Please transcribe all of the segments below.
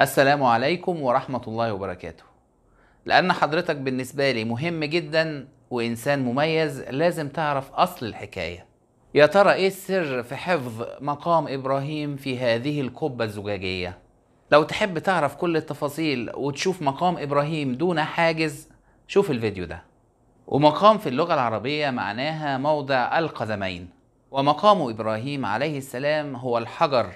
السلام عليكم ورحمة الله وبركاته لأن حضرتك بالنسبة لي مهم جدا وإنسان مميز لازم تعرف أصل الحكاية يا ترى إيه السر في حفظ مقام إبراهيم في هذه القبة الزجاجية؟ لو تحب تعرف كل التفاصيل وتشوف مقام إبراهيم دون حاجز شوف الفيديو ده ومقام في اللغة العربية معناها موضع القدمين ومقام إبراهيم عليه السلام هو الحجر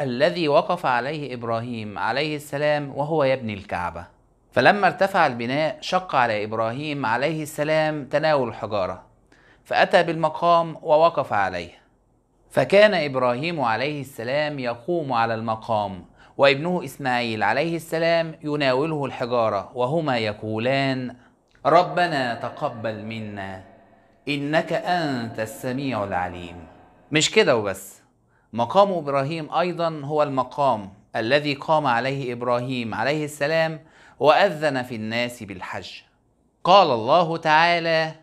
الذي وقف عليه ابراهيم عليه السلام وهو يبني الكعبه فلما ارتفع البناء شق على ابراهيم عليه السلام تناول الحجاره فاتى بالمقام ووقف عليه فكان ابراهيم عليه السلام يقوم على المقام وابنه اسماعيل عليه السلام يناوله الحجاره وهما يقولان ربنا تقبل منا انك انت السميع العليم مش كده وبس مقام ابراهيم ايضا هو المقام الذي قام عليه ابراهيم عليه السلام واذن في الناس بالحج قال الله تعالى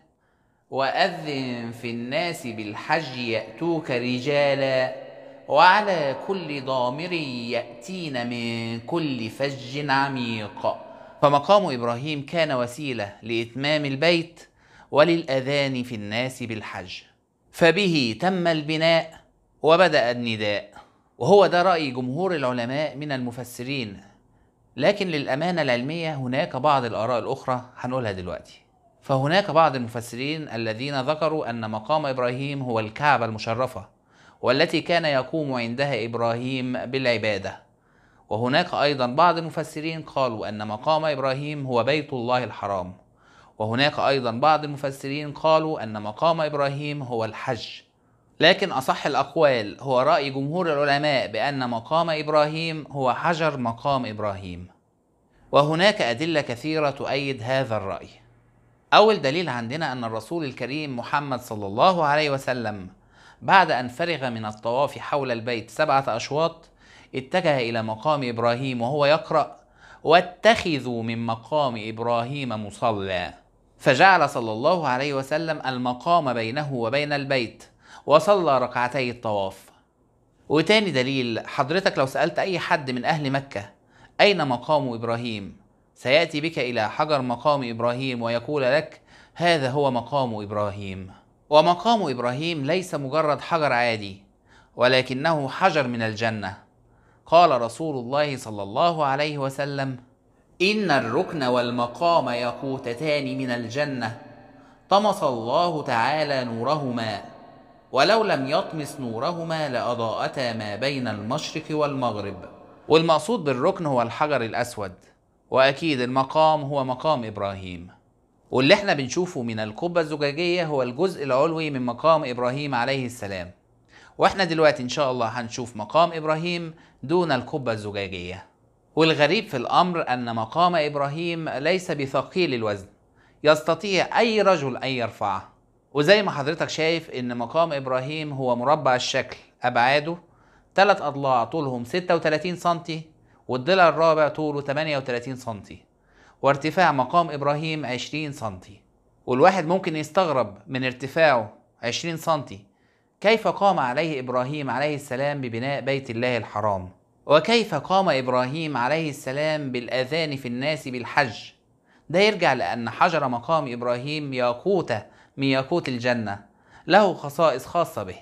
واذن في الناس بالحج ياتوك رجالا وعلى كل ضامر ياتين من كل فج عميق فمقام ابراهيم كان وسيله لاتمام البيت وللاذان في الناس بالحج فبه تم البناء وبدأ النداء وهو ده رأي جمهور العلماء من المفسرين لكن للأمانة العلمية هناك بعض الآراء الأخرى هنقولها دلوقتي فهناك بعض المفسرين الذين ذكروا أن مقام إبراهيم هو الكعبة المشرفة والتي كان يقوم عندها إبراهيم بالعبادة وهناك أيضا بعض المفسرين قالوا أن مقام إبراهيم هو بيت الله الحرام وهناك أيضا بعض المفسرين قالوا أن مقام إبراهيم هو الحج لكن أصح الأقوال هو رأي جمهور العلماء بأن مقام إبراهيم هو حجر مقام إبراهيم وهناك أدلة كثيرة تؤيد هذا الرأي أول دليل عندنا أن الرسول الكريم محمد صلى الله عليه وسلم بعد أن فرغ من الطواف حول البيت سبعة أشواط اتجه إلى مقام إبراهيم وهو يقرأ واتخذوا من مقام إبراهيم مصلى فجعل صلى الله عليه وسلم المقام بينه وبين البيت وصلى ركعتي الطواف وتاني دليل حضرتك لو سألت أي حد من أهل مكة أين مقام إبراهيم سيأتي بك إلى حجر مقام إبراهيم ويقول لك هذا هو مقام إبراهيم ومقام إبراهيم ليس مجرد حجر عادي ولكنه حجر من الجنة قال رسول الله صلى الله عليه وسلم إن الركن والمقام يقوتتان من الجنة طمس الله تعالى نورهما ولو لم يطمس نورهما لأضاءتا ما بين المشرق والمغرب والمقصود بالركن هو الحجر الأسود وأكيد المقام هو مقام إبراهيم واللي احنا بنشوفه من القبة الزجاجية هو الجزء العلوي من مقام إبراهيم عليه السلام واحنا دلوقتي إن شاء الله هنشوف مقام إبراهيم دون القبة الزجاجية والغريب في الأمر أن مقام إبراهيم ليس بثقيل الوزن يستطيع أي رجل أن يرفعه وزي ما حضرتك شايف ان مقام ابراهيم هو مربع الشكل ابعاده ثلاث اضلاع طولهم 36 سم والضلع الرابع طوله 38 سم وارتفاع مقام ابراهيم 20 سم والواحد ممكن يستغرب من ارتفاعه 20 سم كيف قام عليه ابراهيم عليه السلام ببناء بيت الله الحرام وكيف قام ابراهيم عليه السلام بالاذان في الناس بالحج ده يرجع لان حجر مقام ابراهيم ياقوته من ياقوت الجنة له خصائص خاصة به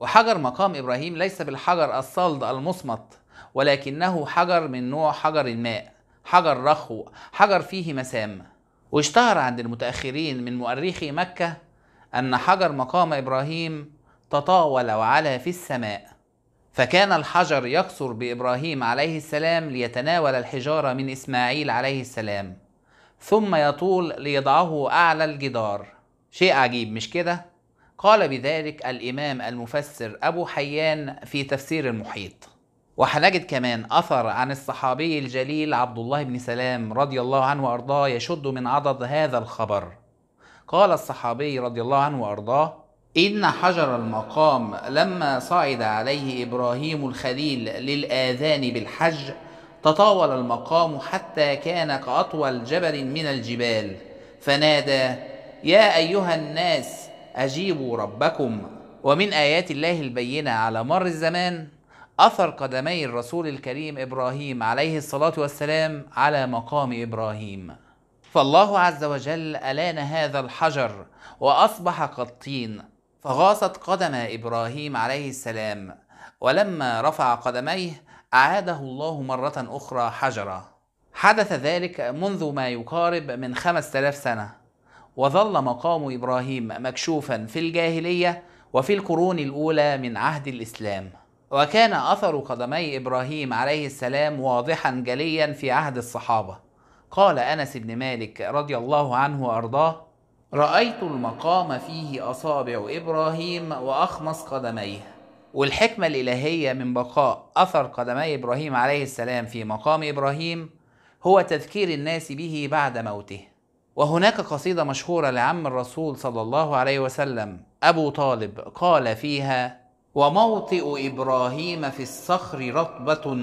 وحجر مقام إبراهيم ليس بالحجر الصلد المصمت ولكنه حجر من نوع حجر الماء حجر رخو حجر فيه مسام واشتهر عند المتأخرين من مؤرخي مكة أن حجر مقام إبراهيم تطاول وعلا في السماء فكان الحجر يقصر بإبراهيم عليه السلام ليتناول الحجارة من إسماعيل عليه السلام ثم يطول ليضعه أعلى الجدار شيء عجيب مش كده قال بذلك الامام المفسر ابو حيان في تفسير المحيط وهنجد كمان اثر عن الصحابي الجليل عبد الله بن سلام رضي الله عنه وارضاه يشد من عضد هذا الخبر قال الصحابي رضي الله عنه وارضاه إن حجر المقام لما صعد عليه إبراهيم الخليل للآذان بالحج تطاول المقام حتى كان كأطول جبل من الجبال فنادى يا أيها الناس أجيبوا ربكم ومن آيات الله البينة على مر الزمان أثر قدمي الرسول الكريم إبراهيم عليه الصلاة والسلام على مقام إبراهيم فالله عز وجل ألان هذا الحجر وأصبح طين فغاصت قدم إبراهيم عليه السلام ولما رفع قدميه أعاده الله مرة أخرى حجرا حدث ذلك منذ ما يقارب من خمس سنة وظل مقام ابراهيم مكشوفا في الجاهليه وفي القرون الاولى من عهد الاسلام وكان اثر قدمي ابراهيم عليه السلام واضحا جليا في عهد الصحابه قال انس بن مالك رضي الله عنه وارضاه رايت المقام فيه اصابع ابراهيم واخمص قدميه والحكمه الالهيه من بقاء اثر قدمي ابراهيم عليه السلام في مقام ابراهيم هو تذكير الناس به بعد موته وهناك قصيدة مشهورة لعم الرسول صلى الله عليه وسلم أبو طالب قال فيها وموطئ إبراهيم في الصخر رطبة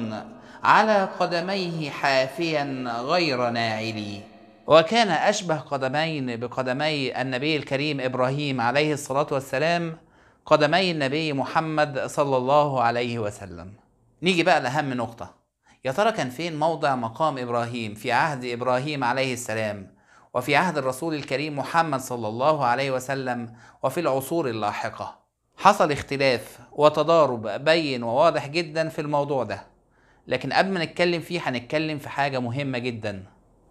على قدميه حافيا غير ناعلي وكان أشبه قدمين بقدمي النبي الكريم إبراهيم عليه الصلاة والسلام قدمي النبي محمد صلى الله عليه وسلم نيجي بقى لأهم نقطة يا ترى كان فين موضع مقام إبراهيم في عهد إبراهيم عليه السلام وفي عهد الرسول الكريم محمد صلى الله عليه وسلم وفي العصور اللاحقة حصل اختلاف وتضارب بين وواضح جدا في الموضوع ده لكن قبل ما نتكلم فيه هنتكلم في حاجة مهمة جدا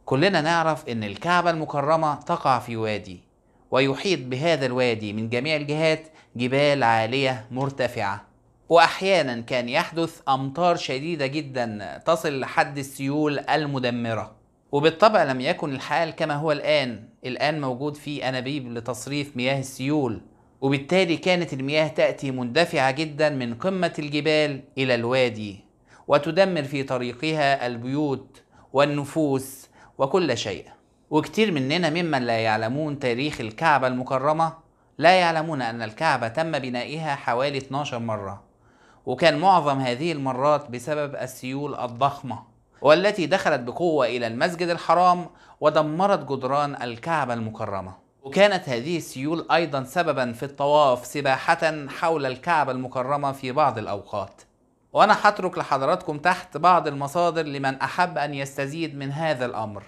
كلنا نعرف ان الكعبة المكرمة تقع في وادي ويحيط بهذا الوادي من جميع الجهات جبال عالية مرتفعة واحيانا كان يحدث امطار شديدة جدا تصل لحد السيول المدمرة وبالطبع لم يكن الحال كما هو الآن الآن موجود في أنابيب لتصريف مياه السيول وبالتالي كانت المياه تأتي مندفعة جدا من قمة الجبال إلى الوادي وتدمر في طريقها البيوت والنفوس وكل شيء وكتير مننا ممن لا يعلمون تاريخ الكعبة المكرمة لا يعلمون أن الكعبة تم بنائها حوالي 12 مرة وكان معظم هذه المرات بسبب السيول الضخمة والتي دخلت بقوة إلى المسجد الحرام ودمرت جدران الكعبة المكرمة وكانت هذه السيول أيضا سببا في الطواف سباحة حول الكعبة المكرمة في بعض الأوقات وأنا هترك لحضراتكم تحت بعض المصادر لمن أحب أن يستزيد من هذا الأمر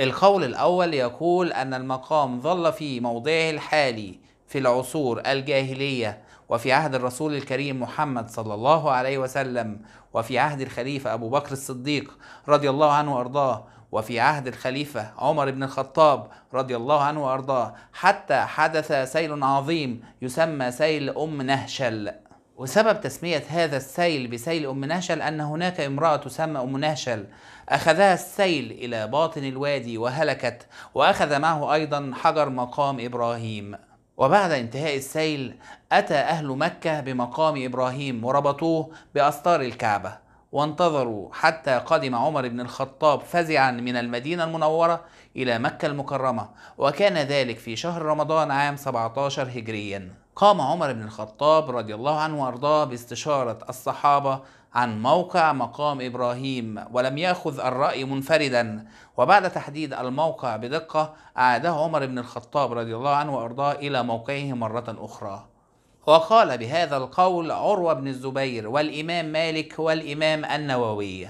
القول الأول يقول أن المقام ظل في موضعه الحالي في العصور الجاهلية وفي عهد الرسول الكريم محمد صلى الله عليه وسلم وفي عهد الخليفة أبو بكر الصديق رضي الله عنه وأرضاه وفي عهد الخليفة عمر بن الخطاب رضي الله عنه وأرضاه حتى حدث سيل عظيم يسمى سيل أم نهشل وسبب تسمية هذا السيل بسيل أم نهشل أن هناك امرأة تسمى أم نهشل أخذها السيل إلى باطن الوادي وهلكت وأخذ معه أيضا حجر مقام إبراهيم وبعد انتهاء السيل أتى أهل مكة بمقام إبراهيم وربطوه بأستار الكعبة وانتظروا حتى قدم عمر بن الخطاب فزعا من المدينة المنورة إلى مكة المكرمة وكان ذلك في شهر رمضان عام 17 هجريا قام عمر بن الخطاب رضي الله عنه وارضاه باستشارة الصحابة عن موقع مقام إبراهيم ولم يأخذ الرأي منفردا وبعد تحديد الموقع بدقة أعاده عمر بن الخطاب رضي الله عنه وأرضاه إلى موقعه مرة أخرى وقال بهذا القول عروة بن الزبير والإمام مالك والإمام النووي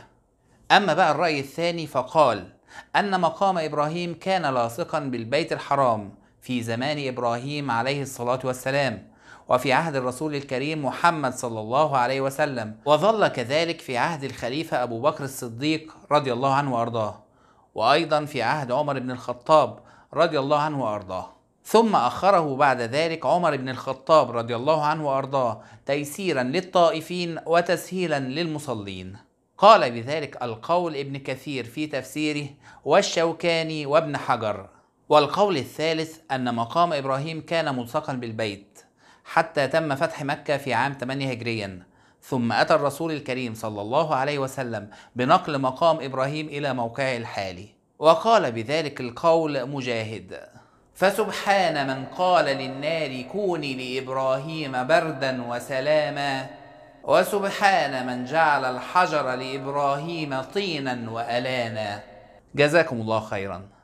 أما بقى الرأي الثاني فقال أن مقام إبراهيم كان لاصقا بالبيت الحرام في زمان إبراهيم عليه الصلاة والسلام وفي عهد الرسول الكريم محمد صلى الله عليه وسلم وظل كذلك في عهد الخليفة أبو بكر الصديق رضي الله عنه وأرضاه وأيضا في عهد عمر بن الخطاب رضي الله عنه وأرضاه ثم أخره بعد ذلك عمر بن الخطاب رضي الله عنه وأرضاه تيسيرا للطائفين وتسهيلا للمصلين قال بذلك القول ابن كثير في تفسيره والشوكاني وابن حجر والقول الثالث أن مقام إبراهيم كان ملصقا بالبيت حتى تم فتح مكة في عام 8 هجريا ثم أتى الرسول الكريم صلى الله عليه وسلم بنقل مقام إبراهيم إلى موقعه الحالي وقال بذلك القول مجاهد فسبحان من قال للنار كوني لإبراهيم بردا وسلاما وسبحان من جعل الحجر لإبراهيم طينا وألانا جزاكم الله خيراً